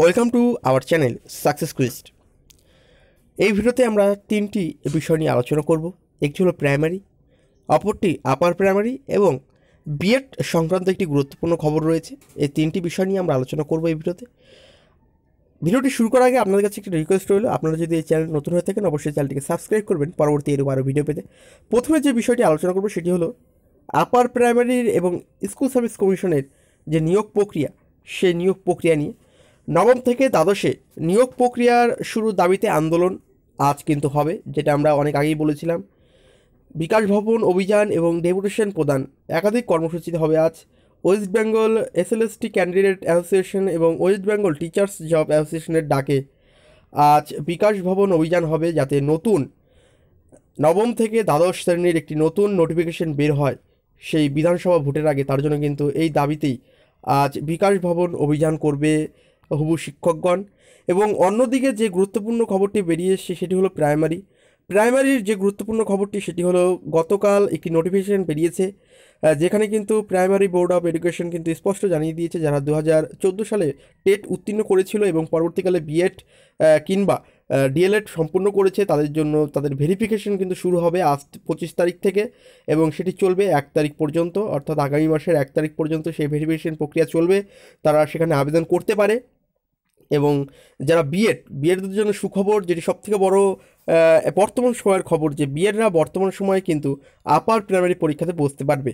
welcome to our channel success quest এই ভিডিওতে আমরা তিনটি বিষয় নিয়ে আলোচনা করব একটি হলো প্রাইমারি অপরটি আপার প্রাইমারি এবং বিএড সংক্রান্ত একটি গুরুত্বপূর্ণ খবর রয়েছে এই তিনটি বিষয় নিয়ে আমরা আলোচনা করব এই ভিডিওতে ভিডিওটি শুরু করার আগে আপনাদের কাছে একটি রিকোয়েস্ট রইল আপনারা যদি এই চ্যানেল নতুন হয়ে থাকেন অবশ্যই চ্যানেলটিকে সাবস্ক্রাইব করবেন পরবর্তী এরকম আরও ভিডিও পেতে প্রথমে যে বিষয়টি আলোচনা করবো সেটি হলো আপার প্রাইমারির এবং স্কুল সার্ভিস কমিশনের যে নিয়োগ প্রক্রিয়া সেই নিয়োগ প্রক্রিয়া নিয়ে নবম থেকে দ্বাদশে নিয়োগ প্রক্রিয়ার শুরু দাবিতে আন্দোলন আজ কিন্তু হবে যেটা আমরা অনেক আগেই বলেছিলাম বিকাশ ভবন অভিযান এবং ডেপুটেশন প্রদান একাধিক কর্মসূচিতে হবে আজ West Bengal SLST candidate association এবং ওয়েস্ট বেঙ্গল টিচার্স জব অ্যাসোসিয়েশনের ডাকে আজ বিকাশ ভবন অভিযান হবে যাতে নতুন নবম থেকে দ্বাদশ শ্রেণীর একটি নতুন নোটিফিকেশন বের হয় সেই বিধানসভা ভোটের আগে তার জন্য কিন্তু এই দাবিতেই আজ বিকাশ ভবন অভিযান করবে হবু শিক্ষকগণ এবং অন্যদিকে যে গুরুত্বপূর্ণ খবরটি বেরিয়ে এসছে সেটি হলো প্রাইমারি প্রাইমারির যে গুরুত্বপূর্ণ খবরটি সেটি হলো গতকাল একটি নোটিফিকেশন বেরিয়েছে যেখানে কিন্তু প্রাইমারি বোর্ড অফ এডুকেশন কিন্তু স্পষ্ট জানিয়ে দিয়েছে যারা দু হাজার সালে টেট উত্তীর্ণ করেছিল এবং পরবর্তীকালে বিএড কিংবা ডিএলএড সম্পূর্ণ করেছে তাদের জন্য তাদের ভেরিফিকেশন কিন্তু শুরু হবে আজ পঁচিশ তারিখ থেকে এবং সেটি চলবে এক তারিখ পর্যন্ত অর্থাৎ আগামী মাসের এক তারিখ পর্যন্ত সেই ভেরিফিকেশন প্রক্রিয়া চলবে তারা সেখানে আবেদন করতে পারে এবং যারা বিএড বিএডদের জন্য সুখবর যেটি সবথেকে বড় বর্তমান সময়ের খবর যে বিএডরা বর্তমান সময়ে কিন্তু আপার প্রাইমারি পরীক্ষাতে বসতে পারবে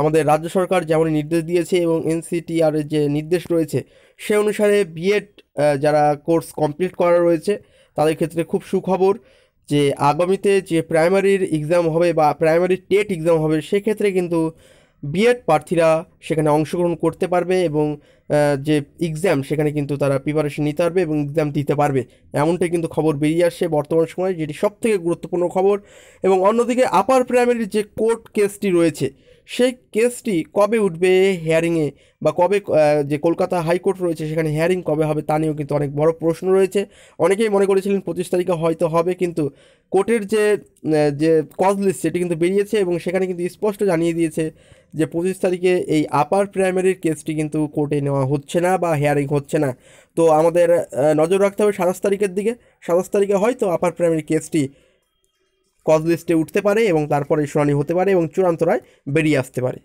আমাদের রাজ্য সরকার যেমন নির্দেশ দিয়েছে এবং এনসিটিআর যে নির্দেশ রয়েছে সে অনুসারে বিএড যারা কোর্স কমপ্লিট করা রয়েছে তাদের ক্ষেত্রে খুব সুখবর যে আগামীতে যে প্রাইমারির এক্সাম হবে বা প্রাইমারি টেট এক্সাম হবে সেক্ষেত্রে কিন্তু বিএড প্রার্থীরা সেখানে অংশগ্রহণ করতে পারবে এবং যে এক্সাম সেখানে কিন্তু তারা প্রিপারেশন নিতে পারবে এবং এক্সাম দিতে পারবে এমনটাই কিন্তু খবর বেরিয়ে আসছে বর্তমান সময়ে যেটি সবথেকে গুরুত্বপূর্ণ খবর এবং অন্যদিকে আপার প্রাইমারির যে কোর্ট কেসটি রয়েছে সেই কেসটি কবে উঠবে হেয়ারিংয়ে বা কবে যে কলকাতা হাইকোর্ট রয়েছে সেখানে হেয়ারিং কবে হবে তা নিয়েও কিন্তু অনেক বড় প্রশ্ন রয়েছে অনেকেই মনে করেছিলেন পঁচিশ তারিখে হয়তো হবে কিন্তু কোর্টের যে যে কজ লিস্ট সেটি কিন্তু বেরিয়েছে এবং সেখানে কিন্তু স্পষ্ট জানিয়ে দিয়েছে যে পঁচিশ তারিখে এই আপার প্রাইমারির কেসটি কিন্তু কোর্টে নেওয়া হচ্ছে না বা হেয়ারিং হচ্ছে না তো আমাদের নজর রাখতে হবে সাতাশ তারিখের দিকে সাতাশ তারিখে হয়তো আপার প্রাইমারি কেসটি কজ লিস্টে উঠতে পারে এবং তারপরে শুনানি হতে পারে এবং চূড়ান্ত রায় বেরিয়ে আসতে পারে